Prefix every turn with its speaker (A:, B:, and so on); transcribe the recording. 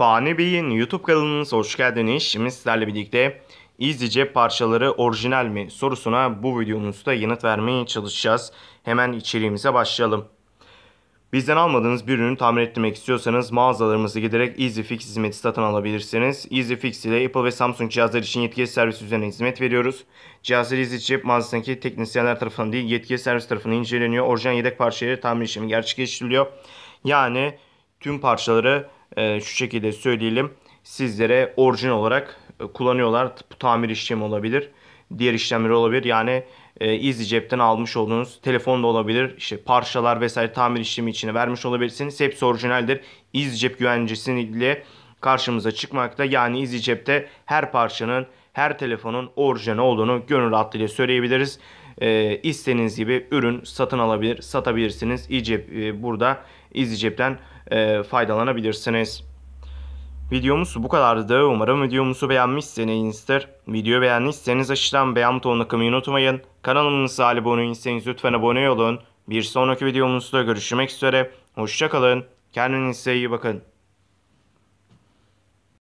A: Fani Bey'in YouTube kanalınıza hoş geldiniz. Şimdi sizlerle birlikte izleyecek parçaları orijinal mi sorusuna bu videomuzda yanıt vermeye çalışacağız. Hemen içeriğimize başlayalım. Bizden almadığınız bir ürünü tamir ettirmek istiyorsanız mağazalarımıza giderek EasyFix hizmeti satın alabilirsiniz. EasyFix ile Apple ve Samsung cihazlar için yetkili servis üzerine hizmet veriyoruz. Cihazları izleyici cep mağazasındaki teknisyenler tarafından değil yetkili servis tarafından inceleniyor. Orijinal yedek parçaları tamir işlemi gerçekleştiriliyor. Yani tüm parçaları e, şu şekilde söyleyelim sizlere orijinal olarak e, kullanıyorlar. Bu tamir işlemi olabilir. Diğer işlemleri olabilir. Yani e, izli cepten almış olduğunuz telefon da olabilir. İşte parçalar vesaire tamir işlemi içine vermiş olabilirsiniz. Hepsi orijinaldir. İzli cep güvencesiyle karşımıza çıkmakta. Yani izli cepte her parçanın her telefonun orijinal olduğunu gönül rahatlığıyla söyleyebiliriz. E, istediğiniz gibi ürün satın alabilir, satabilirsiniz. İcep e, burada İzicep'ten e, faydalanabilirsiniz. Videomuz bu kadardı. Umarım videomuzu beğenmişsinizdir. Video beğendiyseniz aşağıdan beğen butonuna kımayı unutmayın. Kanalımıza abone değilseniz lütfen abone olun. Bir sonraki videomuzda görüşmek üzere. Hoşçakalın. Kendinize iyi bakın.